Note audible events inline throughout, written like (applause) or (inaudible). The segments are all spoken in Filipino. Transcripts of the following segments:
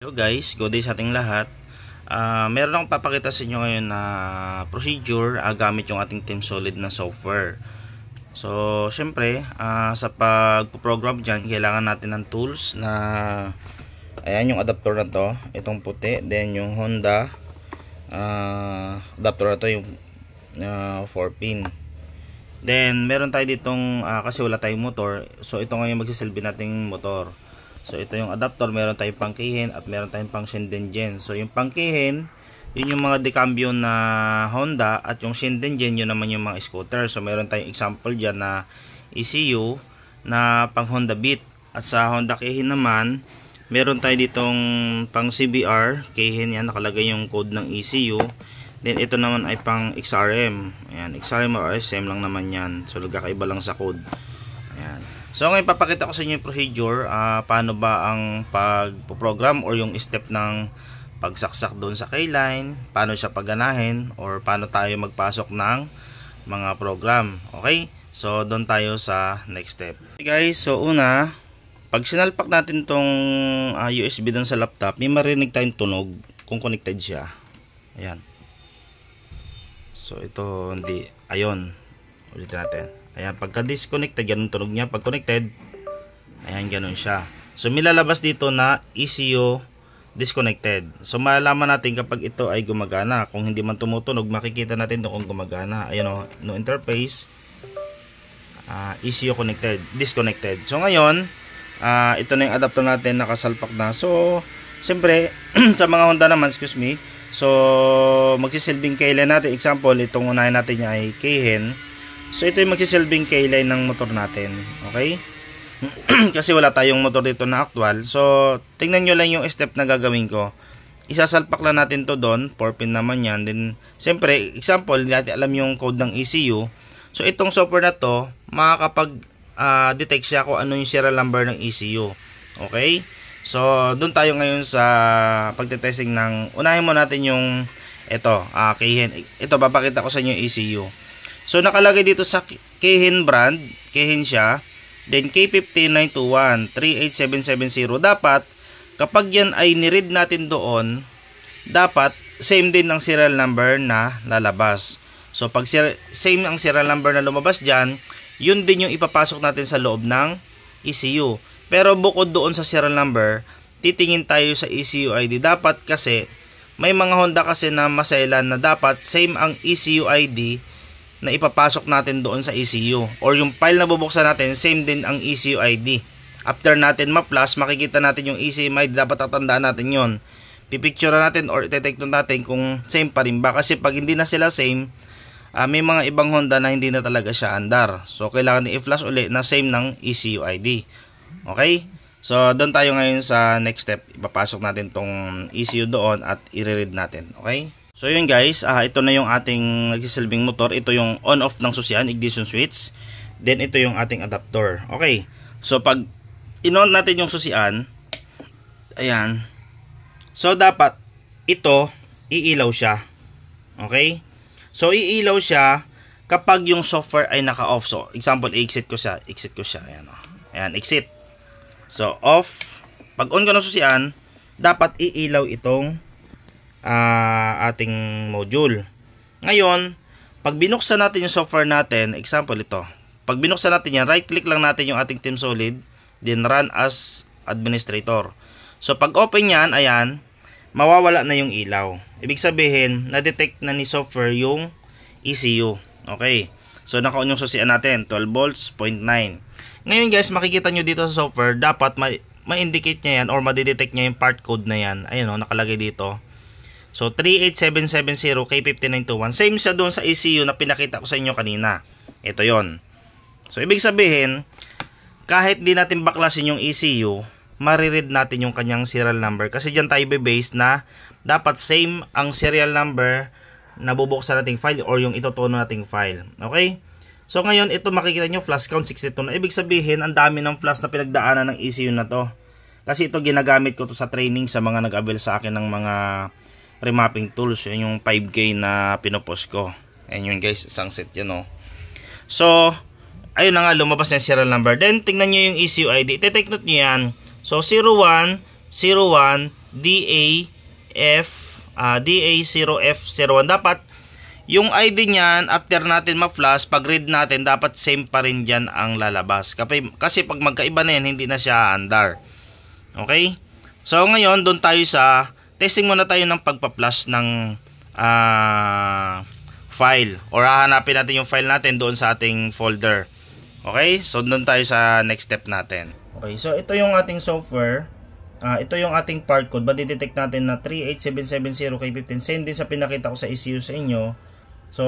Hello guys, good day sa ating lahat. Uh, meron akong papakita sa inyo ngayon na procedure uh, gamit yung ating Team Solid na software. So, syempre, uh, sa pagpo-program dyan, kailangan natin ng tools na ayan yung adapter na to, itong puti, then yung Honda uh, adapter na to, yung 4-pin. Then, meron tayo ditong, uh, kasi wala tayong motor, so ito ngayon magsisilbi nating motor. So ito yung adapter, meron tayong pangkihin at meron tayong pang Shindengen. So yung pangkihin, yun yung mga decambio na Honda at yung Shindengen yun naman yung mga scooter. So meron tayong example diyan na ECU na pang Honda Beat. At sa Honda Kihin naman, meron tayo ditong pang CBR, Kihin yan, nakalagay yung code ng ECU. Then ito naman ay pang XRM. Ayan, XRM or SM lang naman yan. So magkakaiba lang sa code. So ngayon papakita ko sa inyo yung procedure uh, paano ba ang pagpo-program or yung step ng pagsaksak doon sa K-line, paano siya paganahin or paano tayo magpasok ng mga program. Okay? So doon tayo sa next step. Okay guys, so una, pag sinalpak natin tong uh, ah, USB doon sa laptop, may marinig tayong tunog kung connected siya. Ayan. So ito hindi, ayon. Ulitin natin. Ayan, pagka disconnected, ganun tunog niya. Pag connected, ayan, ganun siya. So, milalabas dito na ECU disconnected. So, malalaman natin kapag ito ay gumagana. Kung hindi man tumutunog, makikita natin doon kung gumagana. Ayan o, oh, no interface, uh, ah, ECU connected, disconnected. So, ngayon, uh, ito na yung adapter natin, nakasalpak na. So, siyempre, (clears throat) sa mga Honda naman, excuse me, so, magsisilbing kailan natin. Example, itong unahin natin niya ay Keihen. So ito yung magsisilbing K-line ng motor natin. Okay? (clears throat) Kasi wala tayong motor dito na actual. So tingnan nyo lang yung step na gagawin ko. Isasalpak lang natin to doon. 4 pin naman yan. Then siyempre example hindi natin alam yung code ng ECU. So itong software na to makakapag uh, detect siya kung ano yung serial number ng ECU. Okay? So doon tayo ngayon sa pagte-testing ng unahin mo natin yung ito, uh, ah, kay Ito papakita ko sa inyo yung ECU. So nakalagay dito sa Kehin brand, Kehin siya, then K15921, 38770. Dapat kapag yan ay niread natin doon, dapat same din ang serial number na lalabas. So pag same ang serial number na lumabas dyan, yun din yung ipapasok natin sa loob ng ECU. Pero bukod doon sa serial number, titingin tayo sa ECU ID. Dapat kasi, may mga Honda kasi na maselan na dapat same ang ECU ID na ipapasok natin doon sa ECU or yung file na bubuksan natin same din ang ECU ID after natin ma-plus makikita natin yung ECU ID dapat tatandaan natin yon pipicture natin or itetect natin kung same pa rin ba kasi pag hindi na sila same uh, may mga ibang Honda na hindi na talaga siya andar so kailangan i-flash uli na same ng ECU ID okay so doon tayo ngayon sa next step ipapasok natin tong ECU doon at i-read natin okay So yun guys, uh, ito na yung ating nagsisilbing motor. Ito yung on-off ng susyan, ignition switch. Then ito yung ating adapter. Okay, so pag in-on natin yung susyan, ayan. So dapat ito, iilaw siya. Okay? So iilaw siya kapag yung software ay naka-off. So example, exit ko siya. Exit ko siya. Ayan, oh. ayan exit. So off. Pag on ko ng susyan, dapat iilaw itong uh, ating module. Ngayon, pag binuksan natin yung software natin, example ito. Pag binuksan natin yan, right click lang natin yung ating Team Solid, then run as administrator. So pag open yan, ayan, mawawala na yung ilaw. Ibig sabihin, na-detect na ni software yung ECU. Okay. So naka-on yung susian natin, 12 volts, 0.9. Ngayon guys, makikita nyo dito sa software, dapat ma-indicate ma niya yan or ma-detect niya yung part code na yan. Ayun o, oh, nakalagay dito. So, 38770 K5921. Same siya doon sa ECU na pinakita ko sa inyo kanina. Ito yon. So, ibig sabihin, kahit di natin baklasin yung ECU, mariread natin yung kanyang serial number. Kasi diyan tayo base na dapat same ang serial number na bubuksan nating file or yung itutuno nating file. Okay? So, ngayon, ito makikita niyo flash count 62 na. Ibig sabihin, ang dami ng flash na pinagdaanan ng ECU na to. Kasi ito, ginagamit ko to sa training sa mga nag-avail sa akin ng mga remapping tools. Yan yung 5K na pinopos ko. Ayan yun guys, isang set yun Oh. So, ayun na nga, lumabas na serial number. Then, tingnan nyo yung ECU ID. Ite-take note nyo yan. So, 0101 01, uh, DA, 0F, 01. Dapat, yung ID niyan, after natin ma-flash, pag read natin, dapat same pa rin dyan ang lalabas. Kasi, kasi pag magkaiba na yan, hindi na siya andar. Okay? So, ngayon, doon tayo sa testing muna tayo ng pagpa-plus ng uh, file or hahanapin natin yung file natin doon sa ating folder. Okay? So doon tayo sa next step natin. Okay, so ito yung ating software. Uh, ito yung ating part code ba Madidetect natin na 38770K15. Same din sa pinakita ko sa ECU sa inyo. So,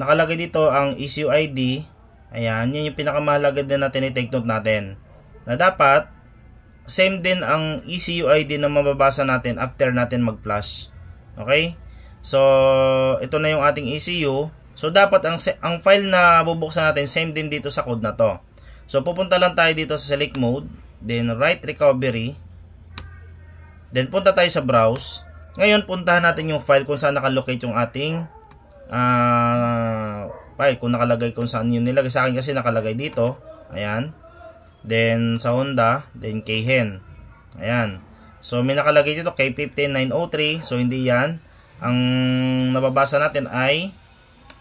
nakalagay dito ang ECU ID. Ayan, yun yung pinakamahalaga din natin i note natin. Na dapat, same din ang ECU ID na mababasa natin after natin mag flush Okay? So, ito na yung ating ECU. So, dapat ang, ang file na bubuksan natin, same din dito sa code na to. So, pupunta lang tayo dito sa select mode. Then, write recovery. Then, punta tayo sa browse. Ngayon, puntahan natin yung file kung saan nakalocate yung ating uh, file. Kung nakalagay kung saan yun nilagay. Sa akin kasi nakalagay dito. Ayan. Then sa Honda, then Keihen. Ayan. So may nakalagay dito K15903. So hindi yan. Ang nababasa natin ay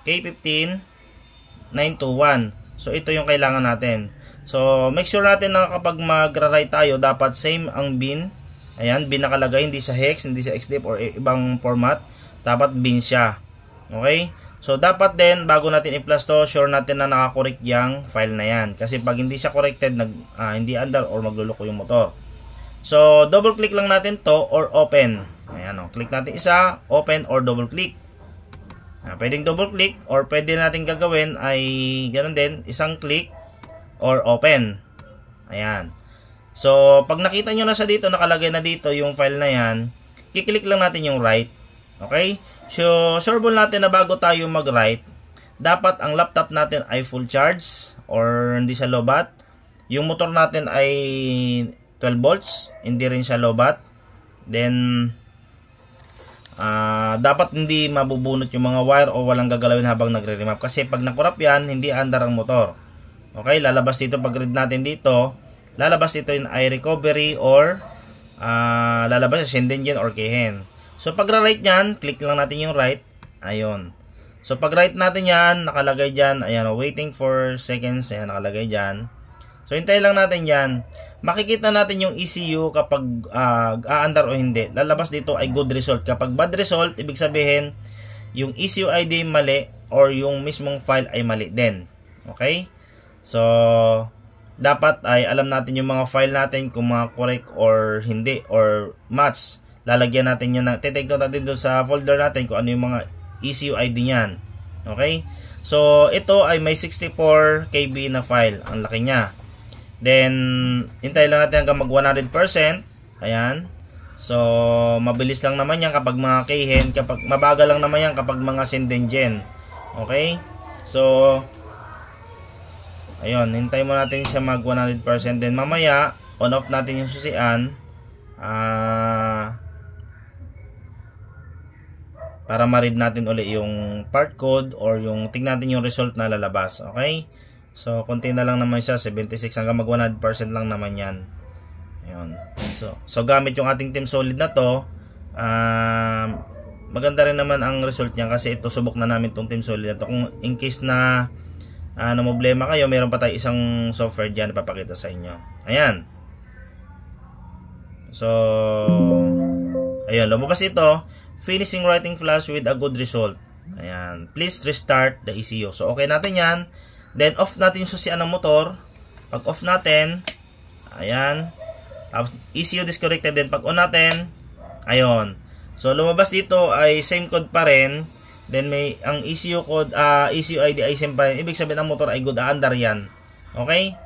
K15921. So ito yung kailangan natin. So make sure natin na kapag magra-write tayo, dapat same ang bin. Ayan, bin nakalagay, hindi sa hex, hindi sa XDF or ibang format. Dapat bin siya. Okay? So, dapat din, bago natin i-plus to, sure natin na nakakorrect yung file na yan. Kasi pag hindi siya corrected, nag, uh, hindi andar or magluloko yung motor. So, double click lang natin to or open. Ayan o. Oh. Click natin isa, open or double click. Uh, pwedeng double click or pwede natin gagawin ay ganun din, isang click or open. Ayan. So, pag nakita nyo na sa dito, nakalagay na dito yung file na yan, kiklik lang natin yung right. Okay? So, sureball natin na bago tayo mag-write, dapat ang laptop natin ay full charge or hindi siya low bat. Yung motor natin ay 12 volts, hindi rin siya low bat. Then, uh, dapat hindi mabubunot yung mga wire o walang gagalawin habang nagre-remap. Kasi pag nakurap yan, hindi andar ang motor. Okay, lalabas dito pag read natin dito. Lalabas dito yung i recovery or uh, lalabas sa Shenden or Kehen. So pagra-right niyan, click lang natin yung right. Ayun. So pag right natin 'yan, nakalagay diyan, ayan, oh, waiting for seconds, ayan nakalagay diyan. So hintayin lang natin 'yan. Makikita natin yung ECU kapag uh, aandar o hindi. Lalabas dito ay good result. Kapag bad result, ibig sabihin yung ECU ID mali or yung mismong file ay mali din. Okay? So dapat ay alam natin yung mga file natin kung mga correct or hindi or match lalagyan natin yan, na, take note natin doon sa folder natin kung ano yung mga issue ID niyan. Okay? So, ito ay may 64 KB na file. Ang laki niya. Then, hintay lang natin hanggang mag 100%. Ayan. So, mabilis lang naman yan kapag mga kehen. Kapag, mabagal lang naman yan kapag mga sendengen. Okay? So, ayun. Hintay mo natin siya mag 100%. Then, mamaya, on off natin yung susian. Ah, uh, para ma-read natin uli yung part code or yung tingnan natin yung result na lalabas. Okay? So, konti na lang naman siya. 76 hanggang mag 100% lang naman yan. Ayun. So, so, gamit yung ating Team Solid na to, um, maganda rin naman ang result niya kasi ito subok na namin tong Team Solid na to. Kung in case na uh, problema kayo, meron pa tayo isang software dyan ipapakita sa inyo. Ayan. So, ayan Lumabas ito finishing writing flash with a good result. Ayan. Please restart the ECU. So, okay natin yan. Then, off natin yung susian ng motor. Pag off natin, ayan. Tapos, ECU disconnected. Then, pag on natin, ayon. So, lumabas dito ay same code pa rin. Then, may, ang ECU code, uh, ah, ECU ID ay same pa rin. Ibig sabihin ng motor ay good ah, under yan. Okay?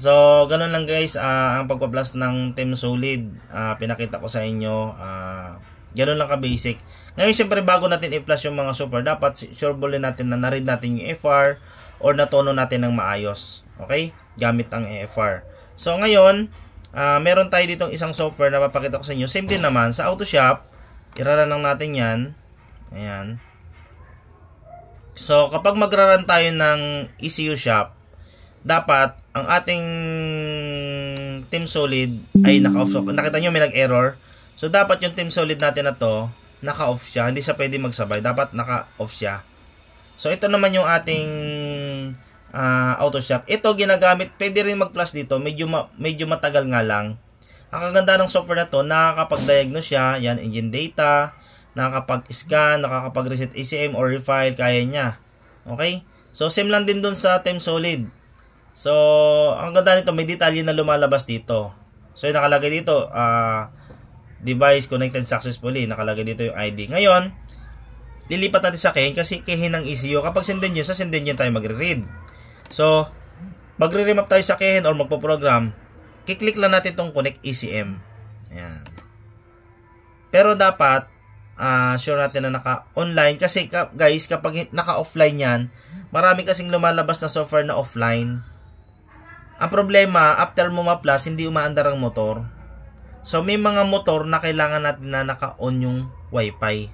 So, ganun lang guys. Uh, ang pagpa blast ng Team Solid. Uh, pinakita ko sa inyo. uh, Ganun lang ka-basic. Ngayon, syempre, bago natin i plus yung mga super, dapat sure natin na na-read natin yung FR or natono natin ng maayos. Okay? Gamit ang EFR. So, ngayon, uh, meron tayo dito isang software na papakita ko sa inyo. Same din naman, sa AutoShop, shop, iraranang natin yan. Ayan. So, kapag magraran tayo ng ECU shop, dapat ang ating Team Solid ay naka-off. Nakita nyo may nag-error So, dapat yung Team Solid natin na to, naka-off siya. Hindi siya pwede magsabay. Dapat naka-off siya. So, ito naman yung ating uh, ah, auto shop. Ito ginagamit, pwede rin mag-flash dito. Medyo, ma medyo matagal nga lang. Ang kaganda ng software na to, nakakapag-diagnose siya. Yan, engine data. Nakakapag-scan, nakakapag-reset ECM or refile. Kaya niya. Okay? So, same lang din dun sa Team Solid. So, ang ganda nito, may detalye na lumalabas dito. So, yung nakalagay dito, ah... Uh, device connected successfully. Nakalagay dito yung ID. Ngayon, lilipat natin sa Kane kasi Kane ang ECU. Kapag sendin yun, sa sendin yun tayo magre-read. So, magre-remap tayo sa Kane or magpo-program, kiklik lang natin itong connect ECM. Ayan. Pero dapat, uh, sure natin na naka-online. Kasi guys, kapag naka-offline yan, marami kasing lumalabas na software na offline. Ang problema, after mo ma-plus, hindi umaandar ang motor. So may mga motor na kailangan natin na naka-on yung Wi-Fi.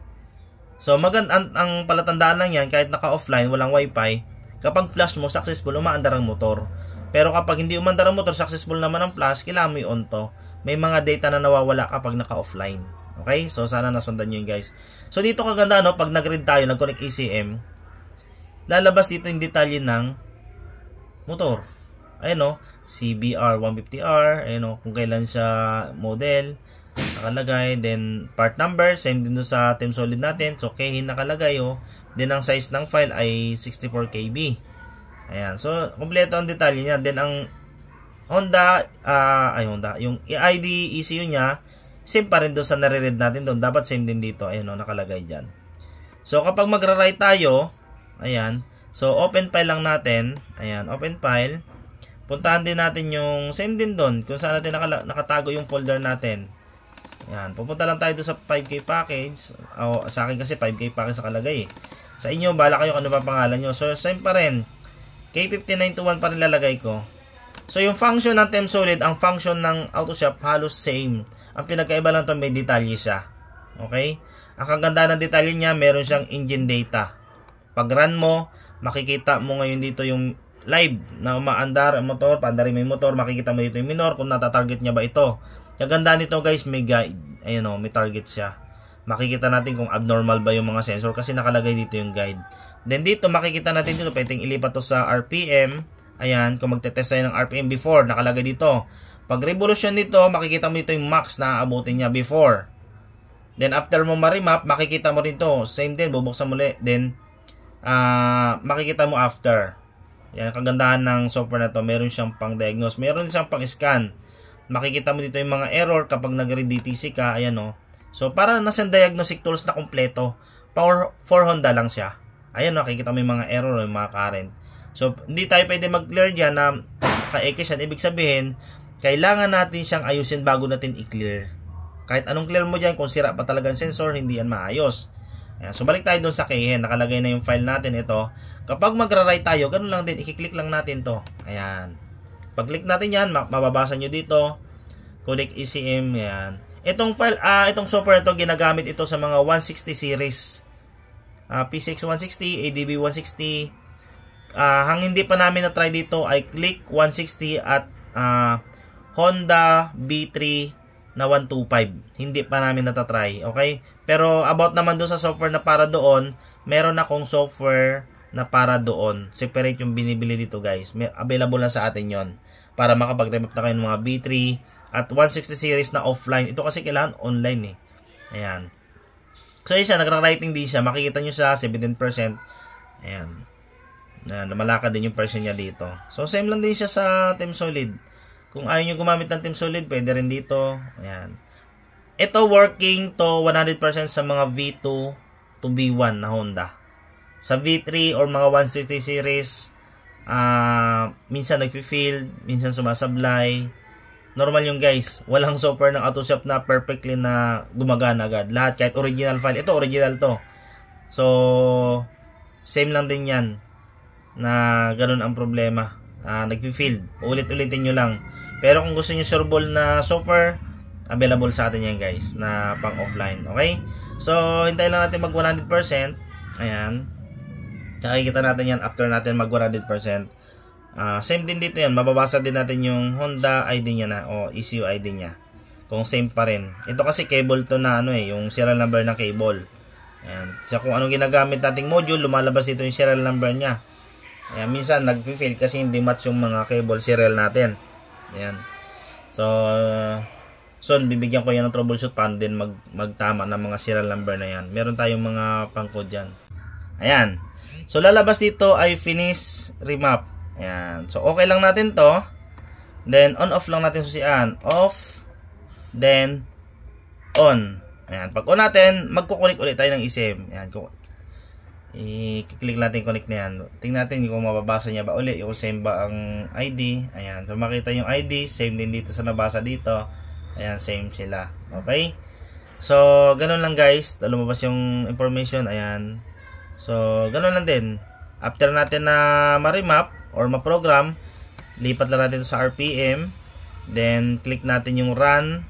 So magand ang, ang palatandaan lang yan kahit naka-offline, walang Wi-Fi, kapag flash mo successful umaandar ang motor. Pero kapag hindi umandar ang motor, successful naman ang flash, kailangan mo i-on to. May mga data na nawawala kapag naka-offline. Okay? So sana nasundan niyo yun guys. So dito kaganda no, pag nag-read tayo, nag-connect ECM, lalabas dito yung detalye ng motor. Ayun no, CBR 150R, ayun o, kung kailan siya model, nakalagay. Then, part number, same din do sa Team Solid natin. So, KH nakalagay o. Oh. Then, ang size ng file ay 64KB. Ayan. So, kompleto ang detalye niya. Then, ang Honda, uh, ay Honda, yung ID ECU niya, same pa rin doon sa nare-read natin doon. Dapat same din dito. Ayun o, oh, nakalagay dyan. So, kapag magra-write tayo, ayan. So, open file lang natin. Ayan, open file puntahan din natin yung same din doon kung saan natin nakala, nakatago yung folder natin yan pupunta lang tayo sa 5k package o, sa akin kasi 5k package sa kalagay eh. sa inyo bala kayo kung ano pa pangalan nyo so same pa rin k5921 pa rin lalagay ko so yung function ng temp solid ang function ng autoshop halos same ang pinagkaiba lang to may detalye siya okay ang kaganda ng detalye niya meron siyang engine data pag run mo makikita mo ngayon dito yung live na umaandar ang motor, paandar may motor, makikita mo dito yung minor kung natatarget niya ba ito. Yung ganda nito guys, may guide, ayun o, oh, may target siya. Makikita natin kung abnormal ba yung mga sensor kasi nakalagay dito yung guide. Then dito makikita natin dito, oh, pwedeng ilipat to sa RPM. Ayan, kung magte-test tayo ng RPM before, nakalagay dito. Pag revolution nito, makikita mo dito yung max na aabutin niya before. Then after mo ma-remap, makikita mo rin to. Same din, bubuksan muli. Then, uh, makikita mo after. Yan, kagandahan ng software na to. Meron siyang pang-diagnose. Meron siyang pang-scan. Makikita mo dito yung mga error kapag nag-DTC ka. Ayan o. Oh. So, para nasa diagnostic tools na kumpleto, power for Honda lang siya. Ayan o, oh, nakikita mo yung mga error o oh, yung mga current. So, hindi tayo pwede mag-clear dyan na ka-X Ibig sabihin, kailangan natin siyang ayusin bago natin i-clear. Kahit anong clear mo dyan, kung sira pa talaga ang sensor, hindi yan maayos. Ayan, so balik tayo doon sa KN. Nakalagay na yung file natin ito. Kapag magra-write tayo, ganun lang din. I-click lang natin to. Ayan. Pag-click natin yan, mababasa nyo dito. Codec ECM. Ayan. Itong file, ah, itong software ito, ginagamit ito sa mga 160 series. Ah, p 160, ADB 160. Ah, ang hindi pa namin na-try dito ay click 160 at ah, Honda B3 na 125. Hindi pa namin natatry, okay? Pero about naman doon sa software na para doon, meron akong software na para doon. Separate yung binibili dito guys. May, available lang sa atin yon Para makapag remap na kayo ng mga B3 at 160 series na offline. Ito kasi kailangan online eh. Ayan. So yun siya, nagra-writing din siya. Makikita nyo sa 17%. Ayan. Na lumalakad din yung person niya dito. So same lang din siya sa Team Solid. Kung ayaw nyo gumamit ng Team Solid, pwede rin dito. Ayan. Ito working to 100% sa mga V2 to V1 na Honda. Sa V3 or mga 160 series, uh, minsan nagpi-field, minsan sumasablay. Normal yung guys. Walang software ng AutoShop na perfectly na gumagana agad. Lahat, kahit original file. Ito, original to. So, same lang din yan na ganun ang problema. Uh, ah, nagpi-field. Ulit-ulitin nyo lang pero kung gusto niyo sureball na super, available sa atin yan guys na pang offline. Okay? So, hintayin lang natin mag 100%. Ayan. Nakikita natin yan after natin mag 100%. Uh, same din dito yan. Mababasa din natin yung Honda ID niya na o ECU ID niya. Kung same pa rin. Ito kasi cable to na ano eh. Yung serial number ng cable. Ayan. So, kung anong ginagamit nating module, lumalabas dito yung serial number niya. Ayan, minsan nagfi fail kasi hindi match yung mga cable serial natin. Ayan. So, uh, soon bibigyan ko yan ng troubleshoot paano din mag, magtama ng mga serial number na yan. Meron tayong mga pangkod yan. Ayan. So, lalabas dito ay finish remap. Ayan. So, okay lang natin to. Then, on-off lang natin susian. Off. Then, on. Ayan. Pag on natin, magkukunik ulit tayo ng isim. Ayan i-click natin connect na yan. Tingnan natin kung mababasa niya ba uli. Yung same ba ang ID. Ayan. So makita yung ID. Same din dito sa nabasa dito. Ayan. Same sila. Okay. So ganun lang guys. Lumabas yung information. Ayan. So ganun lang din. After natin na ma-remap or ma-program, lipat lang natin sa RPM. Then click natin yung run.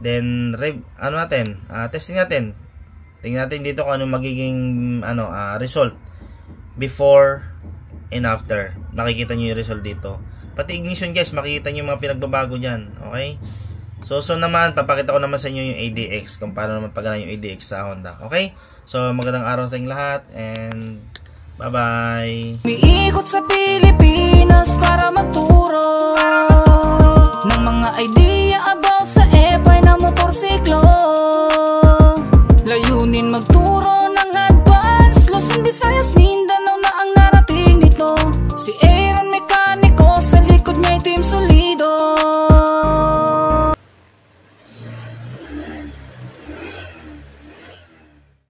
Then ano natin? Uh, testing natin. Tingnan natin dito kung ano magiging ano uh, result before and after. Makikita niyo yung result dito. Pati ignition guys, makikita niyo yung mga pinagbabago diyan, okay? So so naman papakita ko naman sa inyo yung ADX kung paano naman pagana yung ADX sa Honda, okay? So magandang araw sa inyong lahat and bye-bye. Umiikot sa Pilipinas para maturo ng mga idea about sa e na motorsiklo. Layunin magturo ng advance Luzon, Visayas, Mindanao